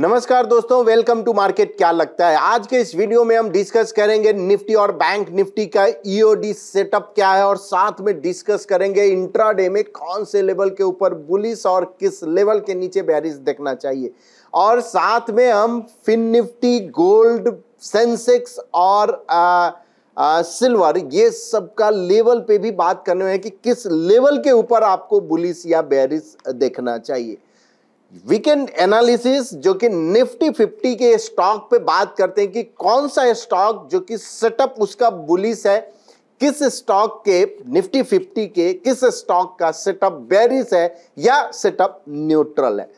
नमस्कार दोस्तों welcome to market क्या लगता है आज के इस वीडियो में हम डिस्कस करेंगे निफ्टी और बैंक निफ्टी का ईओडी e सेटअप क्या है और साथ में डिस्कस करेंगे इंट्राडे में कौन से लेवल के ऊपर बुलिस और किस लेवल के नीचे बैरिस देखना चाहिए और साथ में हम फिन निफ्टी गोल्ड सेंसेक्स और आ, सिल्वर ये सबका लेवल पे भी बात करने हैं कि किस लेवल के ऊपर आपको बुलिस या बेरिस देखना चाहिए वीकेंड एनालिसिस जो कि निफ्टी फिफ्टी के स्टॉक पे बात करते हैं कि कौन सा स्टॉक जो कि सेटअप उसका बुलिस है किस स्टॉक के निफ्टी फिफ्टी के किस स्टॉक का सेटअप बेरिस है या सेटअप न्यूट्रल है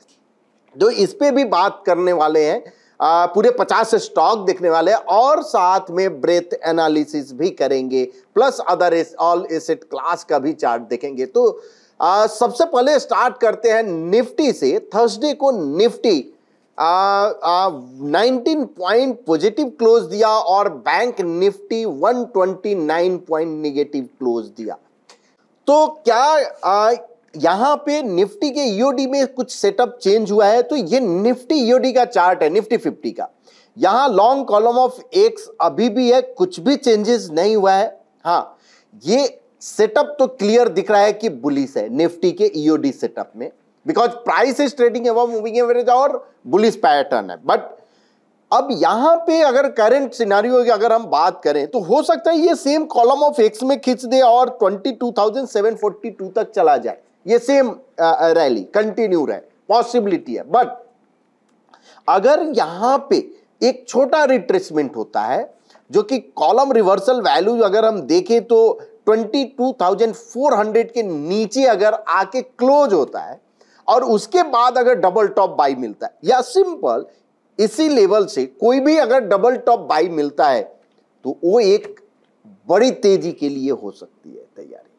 जो तो इस पे भी बात करने वाले हैं आ, पूरे पचास स्टॉक देखने वाले हैं और साथ में ब्रेथ एनालिसिस भी करेंगे plus other all asset class का भी चार्ट देखेंगे तो आ, सबसे पहले स्टार्ट करते हैं निफ्टी से थर्सडे को Nifty nineteen point positive close दिया और bank Nifty 129 point negative close दिया तो क्या आ, यहां पे निफ्टी के ईओडी e में कुछ सेटअप चेंज हुआ है तो ये निफ्टी ईओडी e का चार्ट है निफ्टी फिफ्टी का यहां लॉन्ग कॉलम ऑफ एक्स अभी भी है कुछ भी चेंजेस नहीं हुआ है हाँ ये सेटअप तो क्लियर दिख रहा है कि बुलिस है निफ्टी के ईओडी e सेटअप में बिकॉज प्राइस इज ट्रेडिंग एवं मूविंग एवरेज और बुलिस पैटर्न है बट अब यहां पे अगर करंट सिनारियो की अगर हम बात करें तो हो सकता है ये सेम कॉलम ऑफ एक्स में खींच दे और 22,742 तक चला जाए ये सेम रैली कंटिन्यू रहे पॉसिबिलिटी है बट अगर यहां पे एक छोटा रिट्रेसमेंट होता है जो कि कॉलम रिवर्सल वैल्यू अगर हम देखें तो 22,400 के नीचे अगर आके क्लोज होता है और उसके बाद अगर डबल टॉप बाई मिलता है या सिंपल इसी लेवल से कोई भी अगर डबल टॉप बाई मिलता है तो वो एक बड़ी तेजी के लिए हो सकती है तैयारी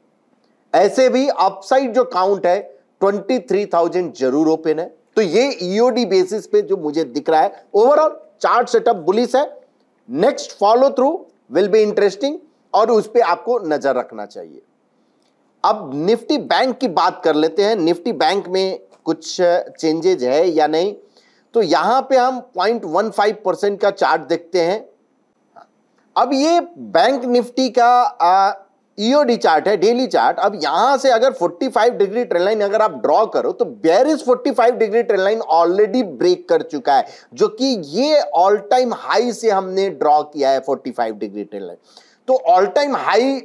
ऐसे भी अपसाइड जो काउंट है 23,000 जरूर ओपन है तो ये ईओडी e बेसिस पे जो मुझे दिख रहा है ओवरऑल चार्ट सेटअप बुलिस है next follow through will be interesting और उस पर आपको नजर रखना चाहिए अब निफ्टी बैंक की बात कर लेते हैं निफ्टी बैंक में कुछ चेंजेज है या नहीं तो यहां पे हम 0.15 परसेंट का चार्ट देखते हैं अब ये बैंक निफ्टी का ईओडी e चार्ट है डेली चार्ट अब यहां से अगर 45 डिग्री ट्रेन लाइन अगर आप ड्रॉ करो तो bearish 45 degree trend line already break कर चुका है जो कि ये ऑल टाइम हाई से हमने ड्रॉ किया है 45 डिग्री ट्रेन लाइन तो all time high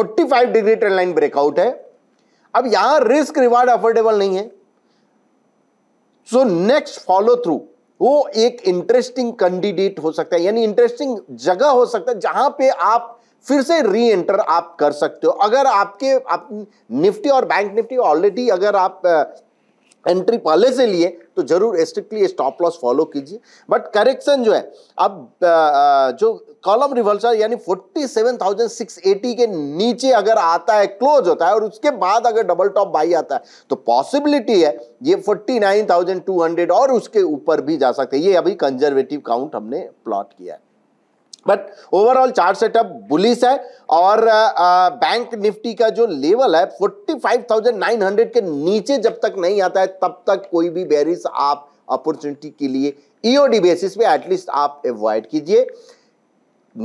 45 degree trend line breakout है अब यहां रिस्क रिवार्ड अफोर्डेबल नहीं है सो नेक्स्ट फॉलो थ्रू वो एक इंटरेस्टिंग कैंडिडेट हो सकता है यानी इंटरेस्टिंग जगह हो सकता है जहां पे आप फिर से री एंटर आप कर सकते हो अगर आपके आप निफ्टी और बैंक निफ्टी ऑलरेडी अगर आप एंट्री पहले से लिए तो जरूर स्ट्रिक्टली स्टॉप लॉस फॉलो कीजिए बट करेक्शन जो है अब जो कॉलम रिवर्सल यानी 47,680 के नीचे अगर आता है क्लोज होता है और उसके बाद अगर डबल टॉप बाई आता है तो पॉसिबिलिटी है ये 49,200 और उसके ऊपर भी जा सकते हैं ये अभी कंजर्वेटिव काउंट हमने प्लॉट किया है but overall chart setup bullish है और बैंक uh, निफ्टी uh, का जो लेवल है 45,900 के नीचे जब तक नहीं आता है तब तक कोई भी बेरिस आप अपॉर्चुनिटी के लिए ईओडी e बेसिस पे एटलीस्ट आप अवॉइड कीजिए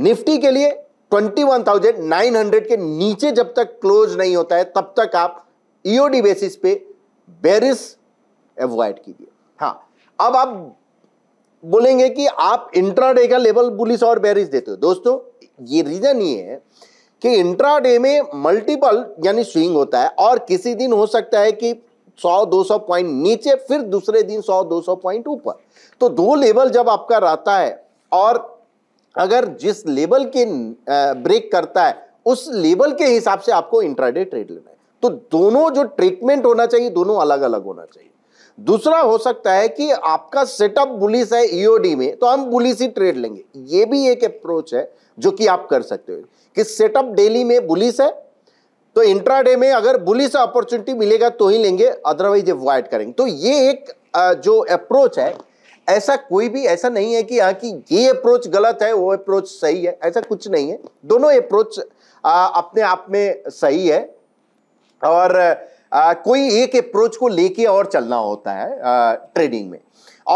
निफ्टी के लिए 21,900 के नीचे जब तक क्लोज नहीं होता है तब तक आप ईओडी e बेसिस पे बेरिस अवॉइड कीजिए हाँ अब आप बोलेंगे कि आप इंट्राडे का लेवल बुलिस और बैरिज देते हो दोस्तों ये रीजन ये है कि इंट्राडे में मल्टीपल यानी स्विंग होता है और किसी दिन हो सकता है कि 100-200 पॉइंट नीचे फिर दूसरे दिन 100-200 पॉइंट ऊपर तो दो लेवल जब आपका रहता है और अगर जिस लेवल के ब्रेक करता है उस लेवल के हिसाब से आपको इंट्राडे ट्रेड लेना है तो दोनों जो ट्रीटमेंट होना चाहिए दोनों अलग अलग होना चाहिए दूसरा हो सकता है कि आपका सेटअप बुलिस है ईओडी e में तो हम बुलिस ही ट्रेड लेंगे ये भी एक अप्रोच है जो कि आप कर सकते हो कि सेटअप डेली में बुलिस है तो इंट्राडे में अगर बुलिस अपॉर्चुनिटी मिलेगा तो ही लेंगे अदरवाइज अवॉइड करेंगे तो ये एक जो अप्रोच है ऐसा कोई भी ऐसा नहीं है कि यहाँ की ये अप्रोच गलत है वो अप्रोच सही है ऐसा कुछ नहीं है दोनों अप्रोच अपने आप में सही है और आ, कोई एक अप्रोच को लेके और चलना होता है आ, ट्रेडिंग में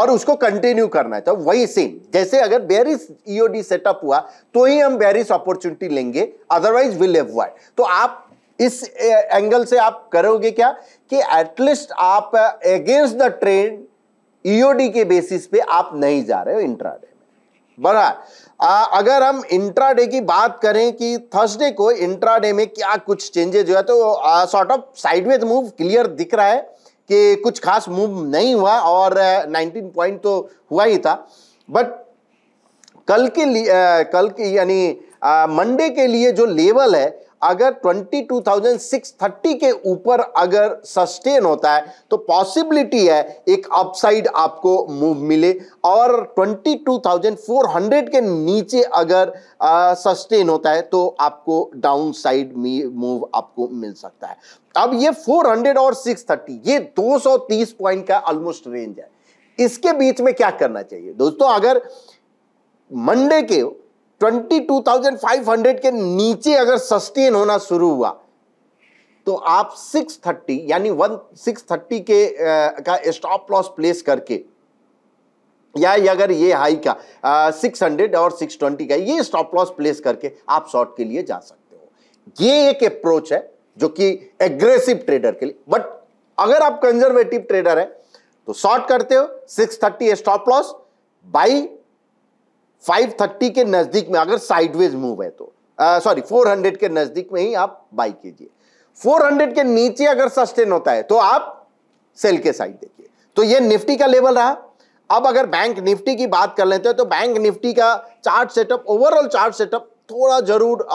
और उसको कंटिन्यू करना है तो वही सेम जैसे अगर बेरिस ईओडी सेटअप हुआ तो ही हम बेरिस अपॉर्चुनिटी लेंगे अदरवाइज विल एवॉइड तो आप इस एंगल से आप करोगे क्या कि एटलीस्ट आप अगेंस्ट द ट्रेंड ईओडी के बेसिस पे आप नहीं जा रहे हो इंट्राडे में बराबर आ, अगर हम इंट्राडे की बात करें कि थर्सडे को इंट्राडे में क्या कुछ चेंजेज हुआ तो sort of sideways move clear दिख रहा है कि कुछ खास मूव नहीं हुआ और नाइनटीन पॉइंट तो हुआ ही था बट कल के लिए आ, कल की यानी मंडे के लिए जो लेवल है अगर 22,630 के ऊपर अगर सस्टेन होता है तो पॉसिबिलिटी है एक अपसाइड आपको मूव मिले और 22,400 के नीचे अगर सस्टेन होता है तो आपको डाउन साइड मूव आपको मिल सकता है अब ये 400 और 630 ये 230 पॉइंट का ऑलमोस्ट रेंज है इसके बीच में क्या करना चाहिए दोस्तों अगर मंडे के 22,500 के नीचे अगर सस्टेन होना शुरू हुआ तो आप 630 यानी वन सिक्स थर्टी के आ, का स्टॉप लॉस प्लेस करके या अगर ये हाई का आ, 600 और 620 का ये स्टॉप लॉस प्लेस करके आप शॉर्ट के लिए जा सकते हो ये एक अप्रोच है जो कि एग्रेसिव ट्रेडर के लिए बट अगर आप कंजर्वेटिव ट्रेडर है तो शॉर्ट करते हो 630 स्टॉप लॉस बाई 530 के नज़दीक में अगर साइडवेज मूव है तो सॉरी 400 के नज़दीक में ही आप बाई कीजिए 400 के नीचे अगर सस्टेन होता है तो आप सेल के साइड देखिए तो ये निफ्टी का लेवल रहा अब अगर बैंक निफ्टी की बात कर लेते हैं तो बैंक निफ्टी का chart setup overall chart setup थोड़ा जरूर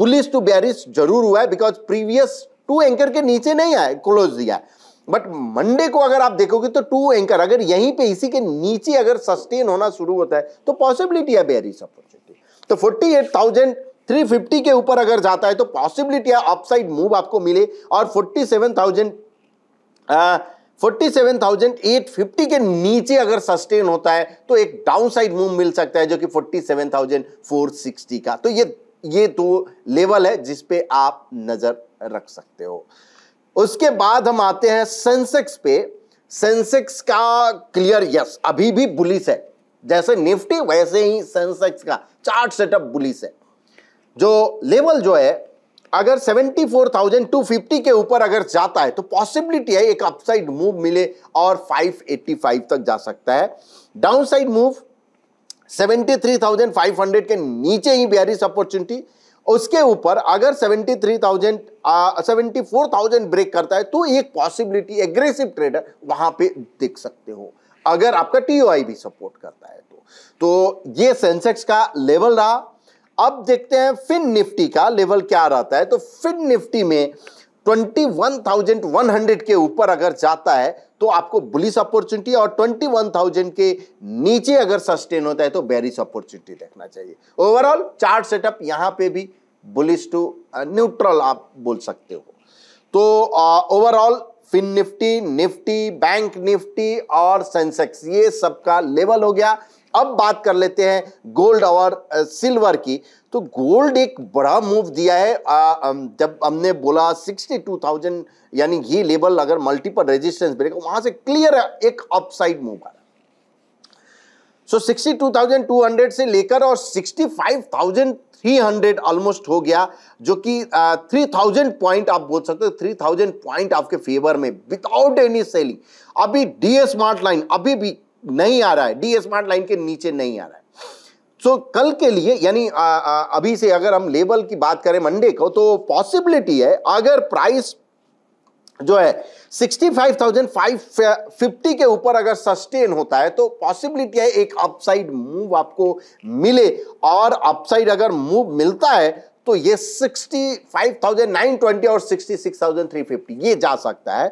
बुलिस टू बैरिस जरूर हुआ है बिकॉज प्रीवियस टू एंकर के नीचे नहीं आए क्लोज दिया है बट मंडे को अगर आप देखोगे तो टू एंकर अगर यहीं पे इसी के नीचे अगर सस्टेन होना शुरू होता है तो पॉसिबिलिटी है बेरी अपॉर्चुनिटी तो फोर्टी एट थाउजेंड 350 के ऊपर अगर जाता है तो पॉसिबिलिटी है अपसाइड मूव आपको मिले और 47,000 47,850 के नीचे अगर सस्टेन होता है तो एक डाउनसाइड मूव मिल सकता है जो कि 47,460 का तो ये ये दो लेवल है जिसपे आप नजर रख सकते हो उसके बाद हम आते हैं सेंसेक्स पे सेंसेक्स का क्लियर यस अभी भी बुलिस है जैसे निफ्टी वैसे ही सेंसेक्स का चार्ट सेटअप बुलिस है जो लेवल जो है अगर 74,250 के ऊपर अगर जाता है तो पॉसिबिलिटी है एक अपसाइड मूव मिले और 585 तक जा सकता है डाउनसाइड मूव 73,500 के नीचे ही बेरिस अपॉर्चुनिटी उसके ऊपर अगर 73,000 74,000 ब्रेक करता है तो एक पॉसिबिलिटी एग्रेसिव ट्रेडर वहां पे देख सकते हो अगर आपका टीओआई भी सपोर्ट करता है तो तो ये सेंसेक्स का लेवल रहा अब देखते हैं फिन निफ्टी का लेवल क्या रहता है तो फिन निफ्टी में 21,100 के ऊपर अगर जाता है तो आपको बुलिस अपॉर्चुनिटी और 21,000 के नीचे अगर सस्टेन होता है तो बेरिस अपॉर्चुनिटी देखना चाहिए ओवरऑल चार्ट सेटअप यहां पे भी बुलिस टू न्यूट्रल आप बोल सकते हो तो overall Fin Nifty Nifty bank Nifty और सेंसेक्स ये सबका लेवल हो गया अब बात कर लेते हैं गोल्ड और सिल्वर की तो गोल्ड एक बड़ा मूव दिया है आ, जब हमने बोला 62,000 यानी ये लेवल अगर मल्टीपल रेजिस्टेंस ब्रेक वहां से क्लियर एक अपसाइड मूव आ रहा सो so, 62,200 से लेकर और 65,300 ऑलमोस्ट हो गया जो कि थ्री थाउजेंड पॉइंट आप बोल सकते हो थ्री थाउजेंड पॉइंट आपके फेवर में विदाउट एनी सेलिंग अभी डी स्मार्ट लाइन अभी भी नहीं आ रहा है डी स्मार्ट लाइन के नीचे नहीं आ रहा है सो so, कल के लिए यानी अभी से अगर हम लेवल की बात करें मंडे को तो पॉसिबिलिटी है अगर प्राइस जो है 65,550 के ऊपर अगर सस्टेन होता है तो पॉसिबिलिटी है एक अपसाइड मूव आपको मिले और अपसाइड अगर मूव मिलता है तो ये 65,920 और 66,350 ये जा सकता है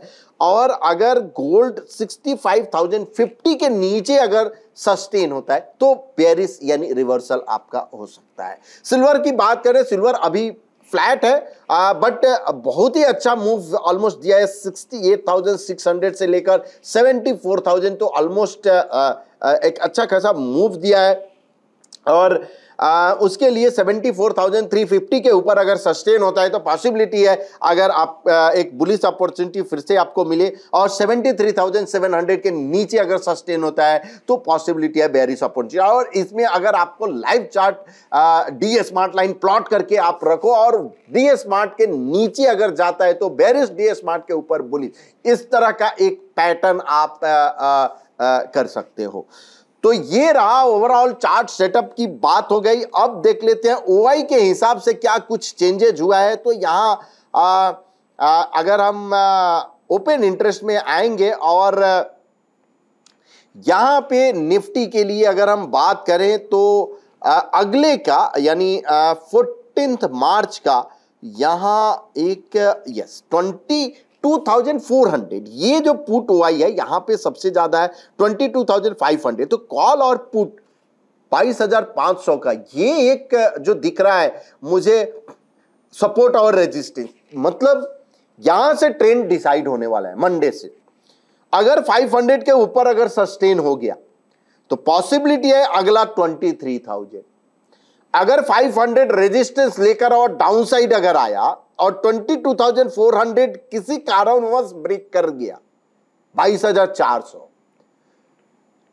और अगर गोल्ड 65,050 के नीचे अगर सस्टेन होता है तो पेरिस यानी रिवर्सल आपका हो सकता है सिल्वर की बात करें सिल्वर अभी फ्लैट है आ, बट बहुत ही अच्छा मूव ऑलमोस्ट दिया है 68,600 से लेकर 74,000 तो ऑलमोस्ट एक अच्छा खासा मूव दिया है और आ, उसके लिए 74,350 के ऊपर अगर सस्टेन होता है तो पॉसिबिलिटी है अगर आप आ, एक बुलिस अपॉर्चुनिटी फिर से आपको मिले और 73,700 के नीचे अगर सस्टेन होता है तो पॉसिबिलिटी है बेरिस अपॉर्चुनिटी और इसमें अगर आपको live chart D smart line plot करके आप रखो और डी स्मार्ट के नीचे अगर जाता है तो बेरिस डी स्मार्ट के ऊपर बुलिस इस तरह का एक पैटर्न आप आ, आ, आ, कर सकते हो तो ये रहा ओवरऑल चार्ट सेटअप की बात हो गई अब देख लेते हैं ओआई के हिसाब से क्या कुछ चेंजेज हुआ है तो यहाँ अगर हम ओपन इंटरेस्ट में आएंगे और यहाँ पे निफ्टी के लिए अगर हम बात करें तो आ, अगले का यानी फोर्टींथ मार्च का यहाँ एक यस ट्वेंटी 2400 ये जो पुट ओआई है यहां पे सबसे ज्यादा है 22,500 तो कॉल और पुट 22,500 का ये एक जो दिख रहा है मुझे सपोर्ट और रेजिस्टेंस मतलब यहां से ट्रेंड डिसाइड होने वाला है मंडे से अगर 500 के ऊपर अगर सस्टेन हो गया तो पॉसिबिलिटी है अगला 23,000 अगर 500 रेजिस्टेंस लेकर और डाउनसाइड अगर आया और 22,400 किसी कारणवश ब्रेक कर गया 22,400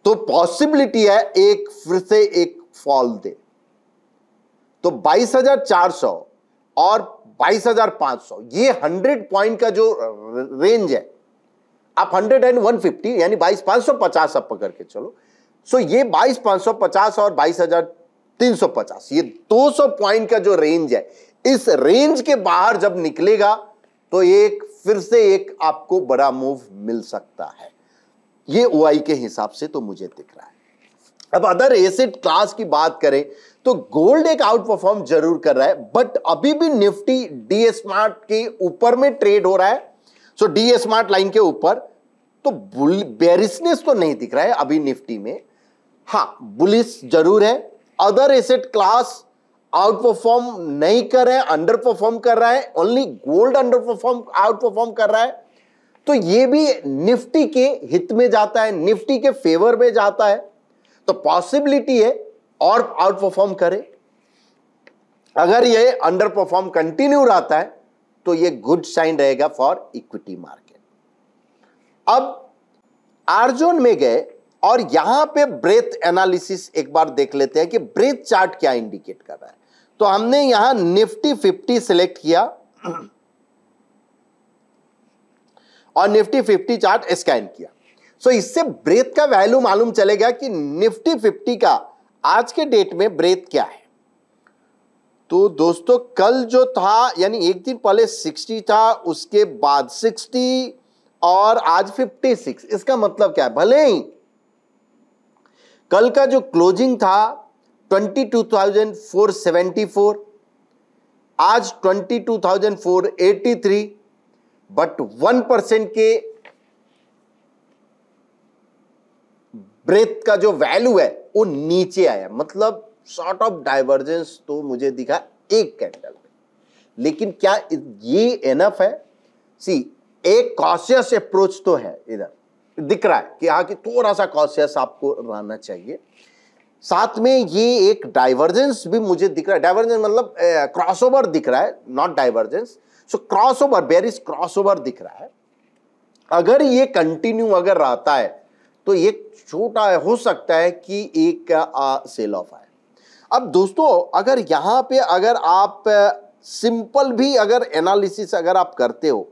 तो पॉसिबिलिटी है एक फिर से एक फॉल दे तो 22,400 और 22,500 ये 100 पॉइंट का जो रेंज है आप 100 एंड 150 यानी 22,550 आप पकड़ के चलो सो ये 22,550 और 22,000 350 ये 200 पॉइंट का जो रेंज है इस रेंज के बाहर जब निकलेगा तो एक फिर से एक आपको बड़ा मूव मिल सकता है ये ओ के हिसाब से तो मुझे दिख रहा है अब अदर एसेट क्लास की बात करें तो गोल्ड एक आउट परफॉर्म जरूर कर रहा है बट अभी भी निफ्टी डी स्मार्ट के ऊपर में ट्रेड हो रहा है सो डी स्मार्ट लाइन के ऊपर तो बुल बेरिसनेस तो नहीं दिख रहा है अभी निफ्टी में हाँ बुलिस जरूर है other asset class outperform नहीं कर रहे अंडर परफॉर्म कर रहा है only gold underperform outperform कर रहा है तो ये भी निफ्टी के हित में जाता है निफ्टी के फेवर में जाता है तो पॉसिबिलिटी है और आउट परफॉर्म करे अगर ये अंडर परफॉर्म कंटिन्यू रहता है तो ये गुड साइन रहेगा फॉर इक्विटी मार्केट अब आर्जोन में गए और यहां पे ब्रेथ एनालिसिस एक बार देख लेते हैं कि ब्रेथ चार्ट क्या इंडिकेट कर रहा है तो हमने यहां निफ्टी फिफ्टी सिलेक्ट किया और निफ्टी फिफ्टी चार्ट स्कैन किया सो so इससे ब्रेथ का वैल्यू मालूम चलेगा कि निफ्टी फिफ्टी का आज के डेट में ब्रेथ क्या है तो दोस्तों कल जो था यानी एक दिन पहले 60 था उसके बाद 60 और आज 56 इसका मतलब क्या है भले ही कल का जो क्लोजिंग था 22,474 आज 22,483 बट वन परसेंट के ब्रेथ का जो वैल्यू है वो नीचे आया मतलब शॉर्ट ऑफ डाइवर्जेंस तो मुझे दिखा एक कैंडल में लेकिन क्या ये एनफ है सी एक कॉशियस अप्रोच तो है इधर दिख रहा है कि यहाँ की थोड़ा सा कॉशियस आपको रहना चाहिए साथ में ये एक डाइवर्जेंस भी मुझे दिख रहा है डाइवर्जेंस मतलब क्रॉसओवर दिख रहा है not divergence so crossover bear is crossover दिख रहा है अगर ये कंटिन्यू अगर रहता है तो ये छोटा हो सकता है कि एक आ, सेल ऑफ आए अब दोस्तों अगर यहां पे अगर आप सिंपल भी अगर एनालिसिस अगर आप करते हो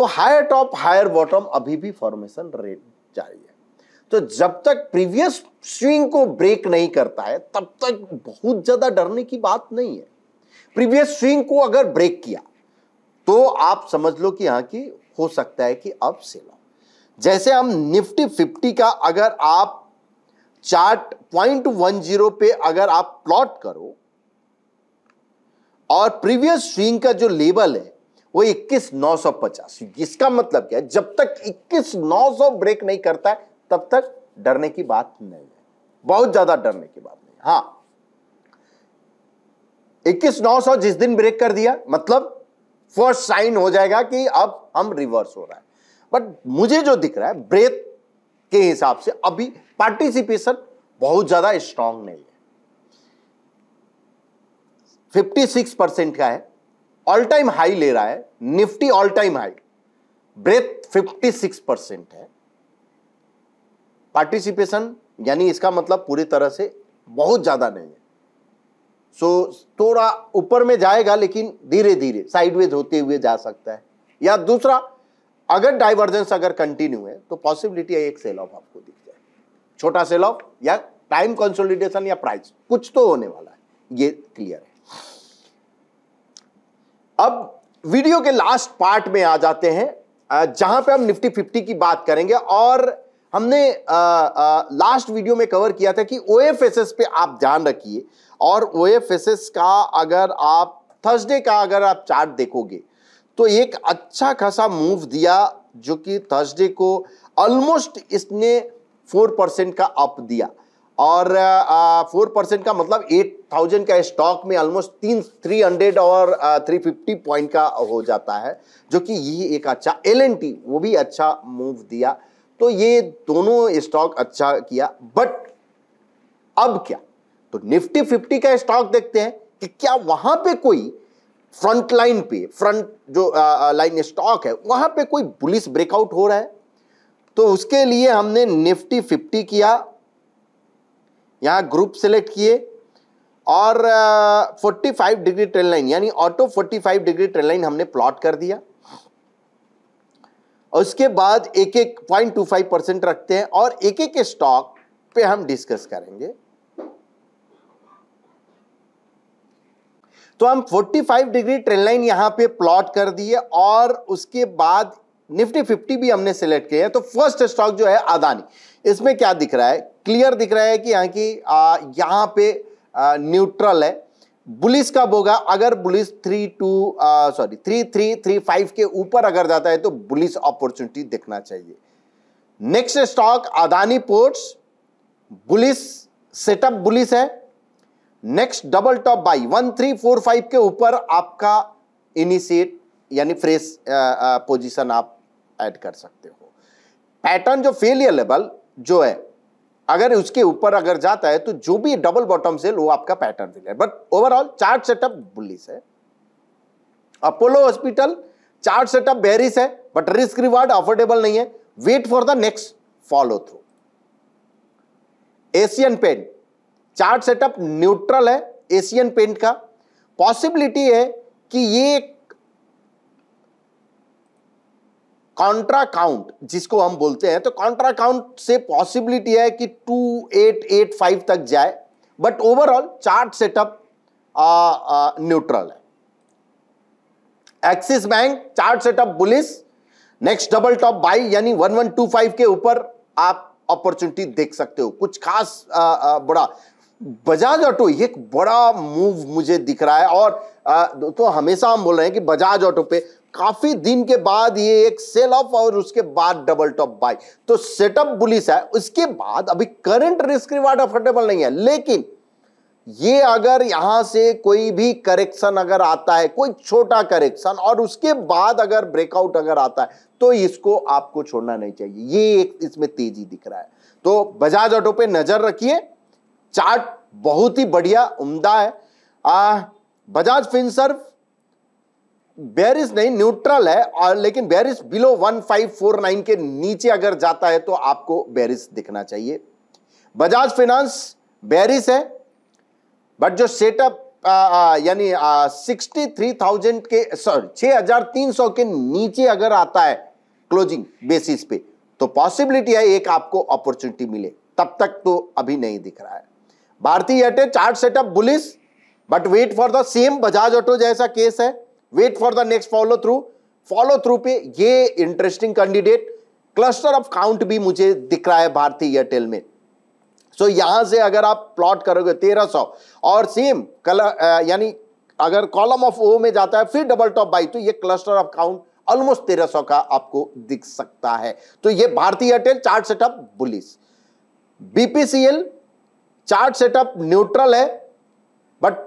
तो हायर टॉप हायर बॉटम अभी भी फॉर्मेशन रेट जारी है तो जब तक प्रीवियस स्विंग को ब्रेक नहीं करता है तब तक बहुत ज्यादा डरने की बात नहीं है प्रीवियस स्विंग को अगर ब्रेक किया तो आप समझ लो कि यहां की हो सकता है कि अब सेल जैसे हम निफ्टी फिफ्टी का अगर आप चार्ट पॉइंट वन जीरो पे अगर आप प्लॉट करो और प्रीवियस स्विंग का जो लेवल है वो इक्कीस नौ सौ पचास इसका मतलब क्या है जब तक इक्कीस नौ सौ ब्रेक नहीं करता है तब तक डरने की बात नहीं है बहुत ज्यादा डरने की बात नहीं हाँ इक्कीस नौ सौ जिस दिन ब्रेक कर दिया मतलब फर्स्ट साइन हो जाएगा कि अब हम रिवर्स हो रहा है बट मुझे जो दिख रहा है ब्रेक के हिसाब से अभी पार्टिसिपेशन बहुत ज्यादा स्ट्रांग नहीं है 56 परसेंट का है ऑल टाइम हाई ले रहा है Nifty all time high breadth 56 percent है पार्टिसिपेशन यानी इसका मतलब पूरी तरह से बहुत ज़्यादा नहीं है सो so, थोड़ा ऊपर में जाएगा लेकिन धीरे धीरे साइडवेज होते हुए जा सकता है या दूसरा अगर डाइवर्जेंस अगर कंटिन्यू है तो पॉसिबिलिटी है एक सेल ऑफ आपको दिख जाए छोटा सेल ऑफ या टाइम कंसोलिडेशन या प्राइस कुछ तो होने वाला है ये क्लियर है अब वीडियो के लास्ट पार्ट में आ जाते हैं जहां पे हम निफ्टी फिफ्टी की बात करेंगे और हमने आ, आ, लास्ट वीडियो में कवर किया था कि ओ पे आप ध्यान रखिए और ओ का अगर आप थर्सडे का अगर आप चार्ट देखोगे तो एक अच्छा खासा मूव दिया जो कि थर्सडे को ऑलमोस्ट इसने फोर परसेंट का अप दिया और फोर परसेंट का मतलब एट थाउजेंड का स्टॉक में ऑलमोस्ट तीन थ्री हंड्रेड और थ्री फिफ्टी पॉइंट का हो जाता है जो कि ये एक अच्छा एल वो भी अच्छा मूव दिया तो ये दोनों स्टॉक अच्छा किया बट अब क्या तो निफ्टी फिफ्टी का स्टॉक देखते हैं कि क्या वहां पे कोई फ्रंट लाइन पे फ्रंट जो लाइन स्टॉक है वहां पे कोई पुलिस ब्रेकआउट हो रहा है तो उसके लिए हमने निफ्टी फिफ्टी किया यहाँ ग्रुप सेलेक्ट किए और forty five degree trend line यानी auto forty five degree trend line हमने प्लॉट कर दिया उसके बाद एक एक पॉइंट टू फाइव परसेंट रखते हैं और एक एक स्टॉक पे हम डिस्कस करेंगे तो हम 45 डिग्री ट्रेन लाइन यहां पे प्लॉट कर दिए और उसके बाद निफ्टी फिफ्टी भी हमने सेलेक्ट किए हैं तो फर्स्ट स्टॉक जो है अदानी इसमें क्या दिख रहा है क्लियर दिख रहा है कि यहाँ की यहाँ पे न्यूट्रल है बुलिस कब होगा अगर bullish three two sorry three three three five के ऊपर अगर जाता है तो बुलिस अपॉर्चुनिटी देखना चाहिए next stock Adani ports bullish setup bullish है next double top buy one three four five के ऊपर आपका इनिशिएट यानी फ्रेश पोजीशन आप ऐड कर सकते हो पैटर्न जो फेलियर लेवल जो है अगर उसके ऊपर अगर जाता है तो जो भी डबल बॉटम सेल वो आपका pattern failure but overall chart setup bullish है Apollo hospital chart setup bearish है बट रिस्क रिवार्ड अफोर्डेबल नहीं है wait for the next follow through Asian paint chart setup neutral है एशियन पेंट का possibility है कि ये कॉन्ट्रा काउंट जिसको हम बोलते हैं तो कॉन्ट्रा काउंट से पॉसिबिलिटी है कि 2885 तक जाए but overall chart setup neutral है Axis bank chart setup bullish next double top buy यानी 1125 के ऊपर आप अपॉर्चुनिटी देख सकते हो कुछ खास आ, आ, बड़ा बजाज ऑटो ये एक बड़ा मूव मुझे दिख रहा है और आ, तो हमेशा हम बोल रहे हैं कि बजाज ऑटो पे काफी दिन के बाद ये एक सेल ऑफ और उसके बाद डबल टॉप बाय तो सेटअप बुलिस है उसके बाद अभी करंट रिस्क रिवार्ड अफोर्डेबल नहीं है लेकिन ये अगर यहां से कोई भी करेक्शन अगर आता है कोई छोटा करेक्शन और उसके बाद अगर ब्रेकआउट अगर आता है तो इसको आपको छोड़ना नहीं चाहिए ये एक इसमें तेजी दिख रहा है तो बजाज ऑटो पे नजर रखिए चार्ट बहुत ही बढ़िया उम्दा है आ, बजाज फिनसर्फ बेरिस नहीं न्यूट्रल है और लेकिन बेरिस बिलो 1549 के नीचे अगर जाता है तो आपको बेरिस दिखना चाहिए बजाज फिनांस बेरिस है बट जो सेटअप यानी सिक्सटी थ्री थाउजेंड के सॉरी छः हजार तीन सौ के नीचे अगर आता है क्लोजिंग बेसिस पे तो पॉसिबिलिटी है एक आपको अपॉर्चुनिटी मिले तब तक तो अभी नहीं दिख रहा है Bharti Airtel chart setup bullish but wait for the same Bajaj auto जैसा केस है wait for the next follow through follow through पे ये interesting candidate cluster of count भी मुझे दिख रहा है भारतीय एयरटेल में सो so, यहां से अगर आप प्लॉट करोगे तेरह सौ और सेम कलर यानी अगर कॉलम ऑफ ओ में जाता है फिर डबल टॉप बाई तो ये क्लस्टर ऑफ काउंट ऑलमोस्ट तेरह सौ का आपको दिख सकता है तो ये Bharti Airtel chart setup bullish BPCL chart setup neutral है बट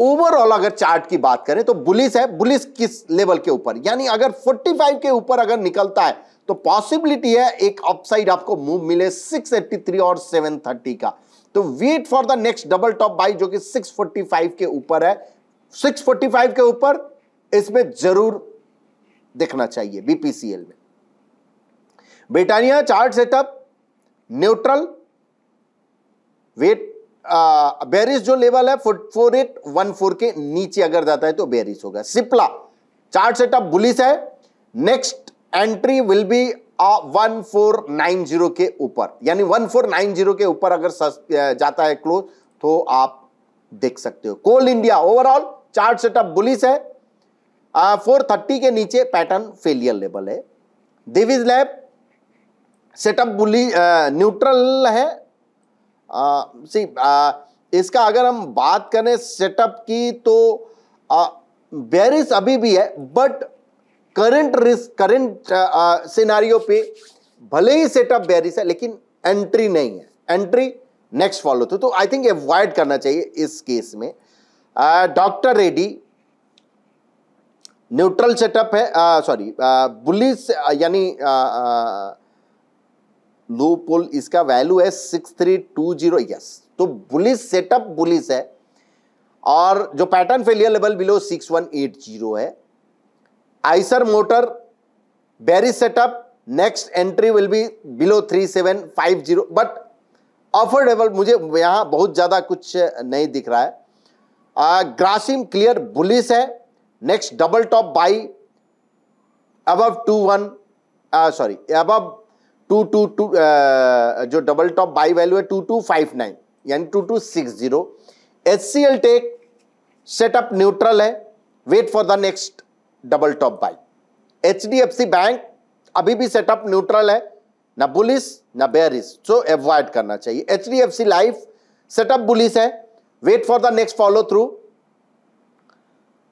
ओवरऑल अगर चार्ट की बात करें तो बुलिस है बुलिस किस लेवल के ऊपर यानी अगर 45 के ऊपर अगर निकलता है तो पॉसिबिलिटी है एक अपसाइड आपको मूव मिले 683 और 730 का तो wait for the next double top buy जो कि 645 के ऊपर है 645 के ऊपर इसमें जरूर देखना चाहिए बीपीसीएल में Britannia chart setup neutral wait bearish जो लेवल है फोर एट वन फोर के नीचे अगर जाता है तो बेरिस होगा सिप्ला चार्ट सेटअप बुलिस है next entry will be one four nine zero के ऊपर यानी वन फोर नाइन जीरो के ऊपर अगर जाता है क्लोज तो आप देख सकते हो coal India overall chart setup bullish है फोर थर्टी के नीचे पैटर्न फेलियर लेवल है Divi's lab setup bullish neutral है सी इसका अगर हम बात करें सेटअप की तो बेरिस अभी भी है but current risk current scenario पे भले ही सेटअप बेरिस है लेकिन एंट्री नहीं है एंट्री नेक्स्ट फॉलो तो आई थिंक अवॉइड करना चाहिए इस केस में डॉक्टर रेडी न्यूट्रल सेटअप है सॉरी बुलिस यानी लो इसका वैल्यू है six three two zero yes तो बुलिस सेटअप बुलिस है और जो pattern failure level below six one eight zero है Eicher motor bearish setup next entry will be below three seven five zero but affordable मुझे यहां बहुत ज़्यादा कुछ नहीं दिख रहा है आ, ग्रासिम क्लियर बुलिस है नेक्स्ट डबल टॉप बाई अब टू वन सॉरी अब टू टू टू जो डबल टॉप बाई वैल्यू है टू टू फाइव नाइन यानी two two six zero H C L tech setup neutral है wait for the next double top buy H D F C bank अभी भी setup neutral है ना bullish ना berries सो avoid करना चाहिए H D F C life setup bullish है wait for the next follow through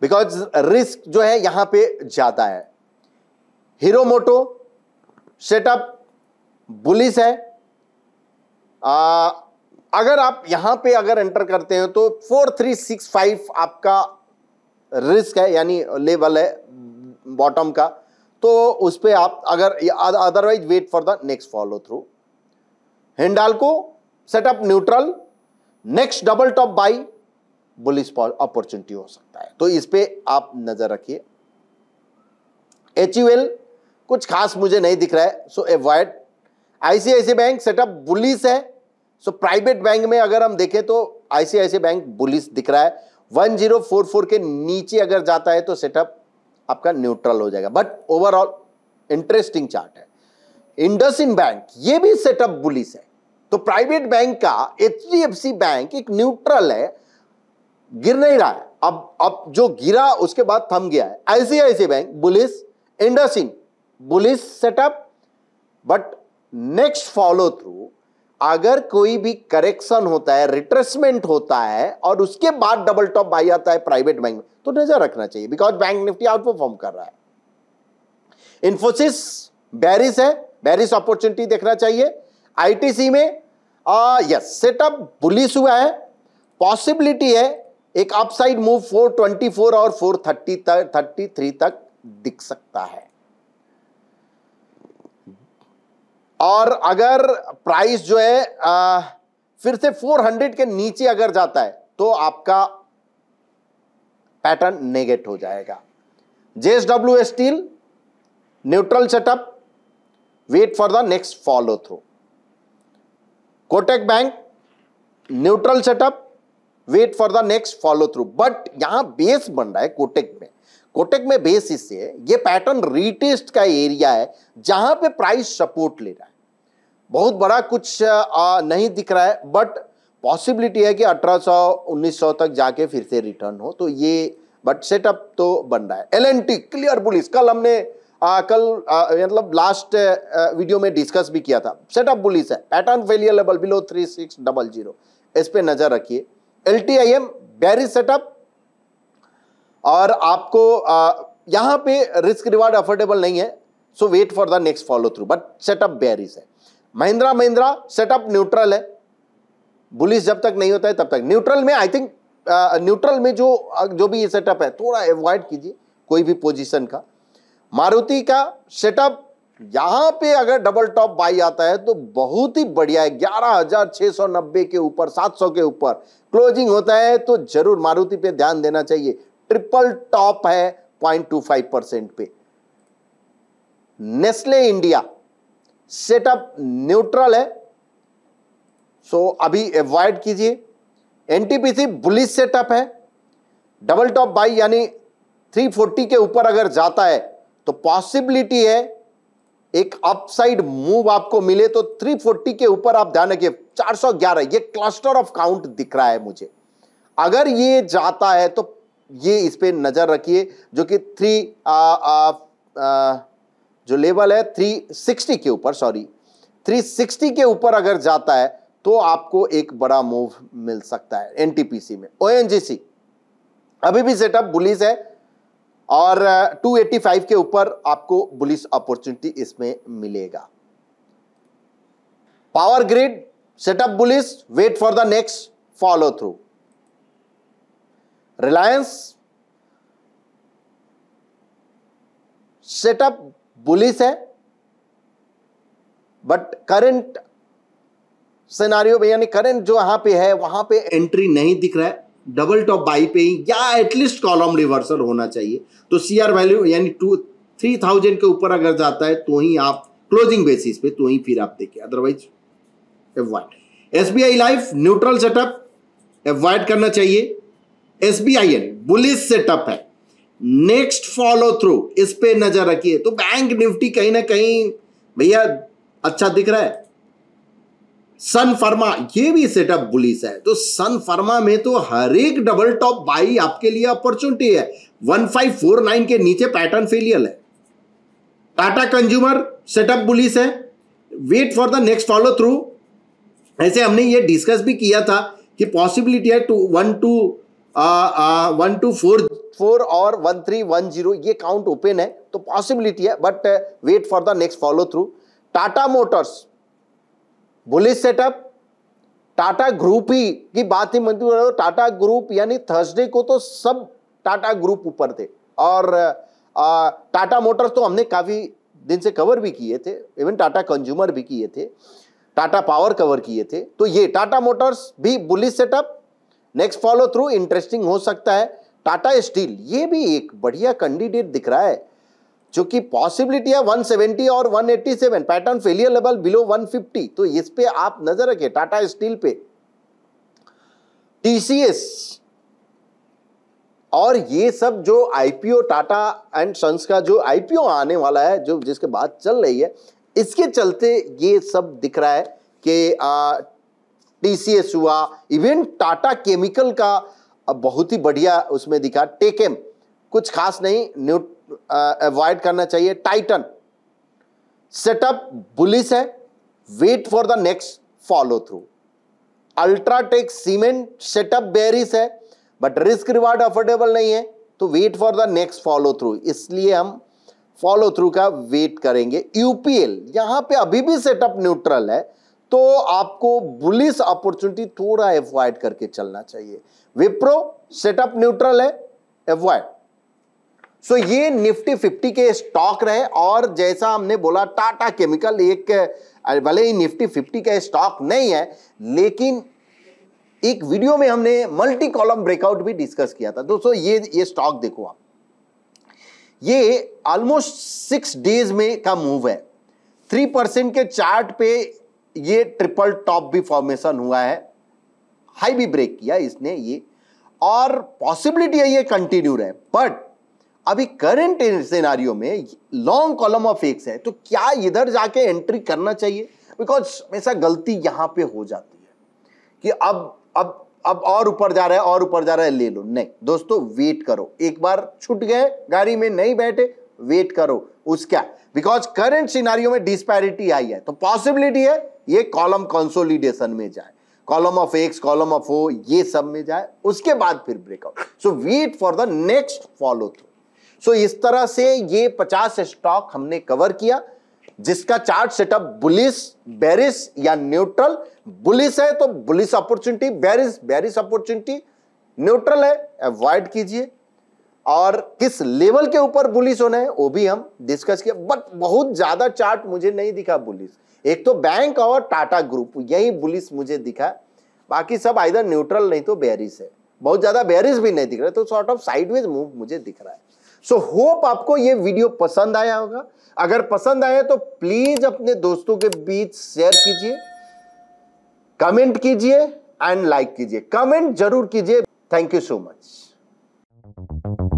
because risk जो है यहां पे ज्यादा है हीरो मोटो सेटअप बुलिस है आ, अगर आप यहां पे अगर एंटर करते हैं तो फोर थ्री सिक्स फाइव आपका रिस्क है यानी लेवल है बॉटम का तो उस पर आप अगर otherwise wait for the next follow through Hindalco setup neutral next double top buy bullish opportunity हो सकता है तो इस पर आप नज़र रखिए एच e कुछ खास मुझे नहीं दिख रहा है so avoid ICICI bank setup bullish है सो प्राइवेट बैंक में अगर हम देखें तो आईसीआईसी बैंक बुलिस दिख रहा है 1044 के नीचे अगर जाता है तो सेटअप आपका न्यूट्रल हो जाएगा बट ओवरऑल इंटरेस्टिंग चार्ट है इंडसिन बैंक ये भी सेटअप बुलिस है तो प्राइवेट बैंक का एच बैंक एक न्यूट्रल है गिर नहीं रहा है अब अब जो गिरा उसके बाद थम गया है ICICI bank bullish IndusInd bullish setup but next follow through अगर कोई भी करेक्शन होता है रिट्रेसमेंट होता है और उसके बाद डबल टॉप बाई आता है प्राइवेट बैंक में तो नजर रखना चाहिए because bank Nifty outperform कर रहा है इंफोसिस बैरिस है बैरिस अपॉर्चुनिटी देखना चाहिए आईटीसी में यस सेटअप बुलिस हुआ है पॉसिबिलिटी है एक अपसाइड मूव 424 और 430 तक 33 तक दिख सकता है और अगर प्राइस जो है आ, फिर से 400 के नीचे अगर जाता है तो आपका पैटर्न नेगेट हो जाएगा JSW steel neutral setup wait for the next follow through Kotak bank neutral setup wait for the next follow through but यहां बेस बन रहा है कोटेक में कोटेक में बेस इससे ये पैटर्न रीटेस्ट का एरिया है जहां पे प्राइस सपोर्ट ले रहा है बहुत बड़ा कुछ नहीं दिख रहा है बट पॉसिबिलिटी है कि 1800 1900 तक जाके फिर से रिटर्न हो तो ये बट सेटअप तो बन रहा है एल क्लियर बुलिस कल हमने आ, कल मतलब लास्ट वीडियो में डिस्कस भी किया था सेटअप बुलिस है pattern failure level below three six double zero इस पर नज़र रखिए L T I M bearish setup और आपको यहाँ पे रिस्क रिवार्ड अफोर्डेबल नहीं है so wait for the next follow through but setup bearish है महिंद्रा महिंद्रा सेटअप न्यूट्रल है बुलिस जब तक नहीं होता है तब तक न्यूट्रल में आई थिंक न्यूट्रल में जो जो भी ये सेटअप है थोड़ा एवॉइड कीजिए कोई भी पोजिशन का मारुति का सेटअप यहां पे अगर डबल टॉप बाई आता है तो बहुत ही बढ़िया है ग्यारह हजार छह सौ नब्बे के ऊपर सात सौ के ऊपर क्लोजिंग होता है तो जरूर मारुति पे ध्यान देना चाहिए ट्रिपल टॉप है 0.25 परसेंट पे नेस्ले इंडिया सेटअप न्यूट्रल है सो अभी अवॉइड कीजिए एनटीपीसी बुलिस सेटअप है डबल टॉप बाई यानी 340 के ऊपर अगर जाता है तो पॉसिबिलिटी है एक अपसाइड मूव आपको मिले तो 340 के ऊपर आप ध्यान रखिए 411 ये क्लस्टर ऑफ काउंट दिख रहा है मुझे अगर ये जाता है तो ये इस पर नज़र रखिए जो कि थ्री आ, आ, आ, जो लेवल है थ्री सिक्सटी के ऊपर सॉरी थ्री सिक्सटी के ऊपर अगर जाता है तो आपको एक बड़ा मूव मिल सकता है एनटीपीसी में ओ अभी भी सेटअप बुलिस है और 285 के ऊपर आपको बुलिस अपॉर्चुनिटी इसमें मिलेगा power grid setup bullish wait for the next follow through Reliance setup bullish है बट करंट सिनारियो में यानी करंट जो यहां पे है वहां पे एंट्री नहीं दिख रहा है डबल टॉप बाई पे ही या एटलीस्ट कॉलम रिवर्सल होना चाहिए तो सीआर वैल्यू यानी टू थ्री थाउजेंड के ऊपर अगर जाता है तो ही आप क्लोजिंग बेसिस पे तो ही फिर आप देखिए otherwise avoid S B I life neutral setup avoid करना चाहिए S B I N bullish setup है नेक्स्ट फॉलो थ्रू इस पे नजर रखिए तो बैंक निफ्टी कहीं ना कहीं भैया अच्छा दिख रहा है सन फार्मा ये भी सेटअप बुलिस है तो सन फार्मा में तो हर एक डबल टॉप बाई आपके लिए अपॉर्चुनिटी है 1549 के नीचे पैटर्न फेलियर है टाटा कंज्यूमर सेटअप बुलिस है wait for the next follow through ऐसे हमने ये डिस्कस भी किया था कि पॉसिबिलिटी है two one two one two four four और वन थ्री वन जीरो ये काउंट ओपन है तो पॉसिबिलिटी है but wait for the next follow through Tata motors bullish setup Tata group ही की बात ही मंत्री टाटा ग्रुप यानी थर्सडे को तो सब टाटा ग्रुप ऊपर थे और आ, टाटा मोटर्स तो हमने काफ़ी दिन से कवर भी किए थे इवन टाटा कंज्यूमर भी किए थे टाटा पावर कवर किए थे तो ये टाटा मोटर्स भी bullish setup next follow through interesting हो सकता है टाटा स्टील ये भी एक बढ़िया कैंडिडेट दिख रहा है जो कि पॉसिबिलिटी है 170 और 187 पैटर्न फेलियर लेवल बिलो 150 तो इस पे आप नजर रखिए टाटा स्टील पे टीसीएस और ये सब जो आईपीओ टाटा एंड सन्स का जो आईपीओ आने वाला है जो जिसके बाद चल रही है इसके चलते ये सब दिख रहा है कि टीसीएस हुआ इवन टाटा केमिकल का बहुत ही बढ़िया उसमें दिखा टेकेम कुछ खास नहीं न्यू अवॉइड करना चाहिए टाइटन सेटअप बुलिस है wait for the next follow through UltraTech cement setup bearish है बट रिस्क रिवार्ड अफोर्डेबल नहीं है तो wait for the next follow through इसलिए हम फॉलो थ्रू का वेट करेंगे यूपीएल यहां पे अभी भी सेटअप न्यूट्रल है तो आपको बुलिस अपॉर्चुनिटी थोड़ा एवॉइड करके चलना चाहिए विप्रो सेटअप न्यूट्रल है एवॉइड सो so, ये निफ्टी फिफ्टी के स्टॉक रहे और जैसा हमने बोला टाटा केमिकल एक भले ही निफ्टी फिफ्टी का स्टॉक नहीं है लेकिन एक वीडियो में हमने मल्टी कॉलम ब्रेकआउट भी डिस्कस किया था दोस्तों ये ये स्टॉक देखो आप ये ऑलमोस्ट सिक्स डेज में का मूव है थ्री परसेंट के चार्ट पे ये ट्रिपल टॉप भी फॉर्मेशन हुआ है हाई भी ब्रेक किया इसने ये और पॉसिबिलिटी है ये कंटिन्यू रहे बट अभी करंट सिनारियो में लॉन्ग कॉलम ऑफ एक्स है तो क्या इधर जाके एंट्री करना चाहिए बिकॉज ऐसा गलती यहां पे हो जाती है कि अब अब अब और ऊपर जा रहा है और ऊपर जा रहा है ले लो नहीं दोस्तों वेट करो एक बार छूट गए गाड़ी में नहीं बैठे वेट करो उसका बिकॉज करंट सिनारियो में डिस्पैरिटी आई है तो पॉसिबिलिटी है ये कॉलम कंसोलिडेशन में जाए column of X column of O ये सब में जाए उसके बाद फिर breakout so wait for the next follow through so इस तरह से ये 50 स्टॉक हमने कवर किया जिसका चार्ट सेटअप बुलिस बैरिस या न्यूट्रल बुलिस है तो bullish opportunity bearish bearish opportunity neutral है अवॉइड कीजिए और किस लेवल के ऊपर बुलिस होना है वो भी हम डिस्कस किया बट बहुत ज्यादा चार्ट मुझे नहीं दिखा बुलिस एक तो बैंक और टाटा ग्रुप यही बुलिस मुझे दिखा बाकी सब आइधर न्यूट्रल नहीं तो बेरिस है बहुत ज्यादा बेरिस भी नहीं दिख रहा तो सॉर्ट ऑफ साइडवेज मूव मुझे दिख रहा है सो so, होप आपको ये वीडियो पसंद आया होगा अगर पसंद आया तो प्लीज अपने दोस्तों के बीच शेयर कीजिए कमेंट कीजिए एंड लाइक कीजिए कमेंट जरूर कीजिए थैंक यू सो मच